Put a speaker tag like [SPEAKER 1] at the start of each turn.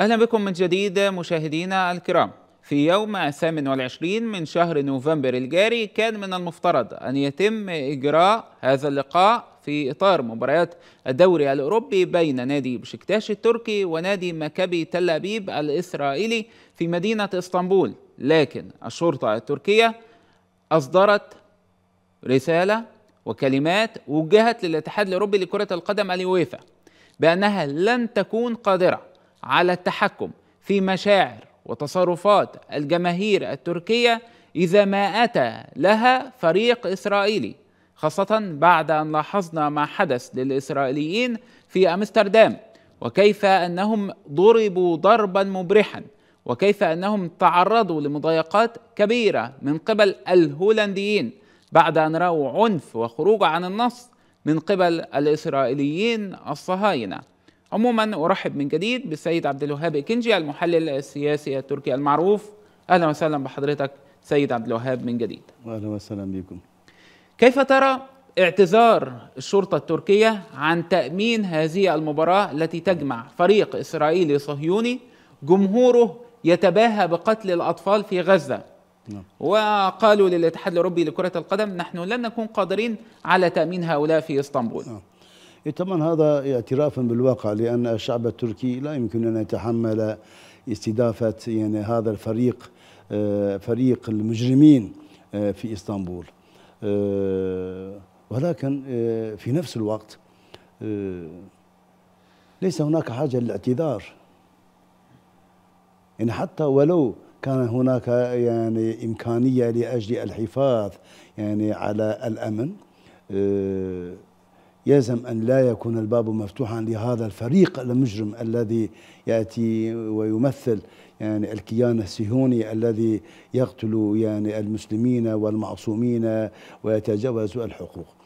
[SPEAKER 1] أهلا بكم من جديد مشاهدينا الكرام في يوم 28 من شهر نوفمبر الجاري كان من المفترض أن يتم إجراء هذا اللقاء في إطار مباريات الدوري الأوروبي بين نادي بشكتاش التركي ونادي مكابي تل أبيب الإسرائيلي في مدينة إسطنبول لكن الشرطة التركية أصدرت رسالة وكلمات وجهت للاتحاد الأوروبي لكرة القدم اليويفا بأنها لن تكون قادرة على التحكم في مشاعر وتصرفات الجماهير التركيه اذا ما اتى لها فريق اسرائيلي خاصه بعد ان لاحظنا ما حدث للاسرائيليين في امستردام وكيف انهم ضربوا ضربا مبرحا وكيف انهم تعرضوا لمضايقات كبيره من قبل الهولنديين بعد ان راوا عنف وخروج عن النص من قبل الاسرائيليين الصهاينه عموما ارحب من جديد بالسيد عبد الوهاب كنجي المحلل السياسي التركي المعروف اهلا وسهلا بحضرتك سيد عبد الوهاب من جديد اهلا وسهلا بكم كيف ترى اعتذار الشرطه التركيه عن تامين هذه المباراه التي تجمع فريق اسرائيلي صهيوني جمهوره يتباهى بقتل الاطفال في غزه نعم. وقالوا للاتحاد الاوروبي لكره القدم نحن لن نكون قادرين على تامين هؤلاء في اسطنبول نعم.
[SPEAKER 2] طبعا هذا اعترافا بالواقع لأن الشعب التركي لا يمكن أن يتحمل استضافة يعني هذا الفريق آه، فريق المجرمين آه، في إسطنبول آه، ولكن في نفس الوقت ليس هناك حاجة للاعتذار يعني حتى ولو كان هناك يعني إمكانية لأجل الحفاظ يعني على الأمن يلزم أن لا يكون الباب مفتوحا لهذا الفريق المجرم الذي يأتي ويمثل يعني الكيان الصهيوني الذي يقتل يعني المسلمين والمعصومين ويتجاوز الحقوق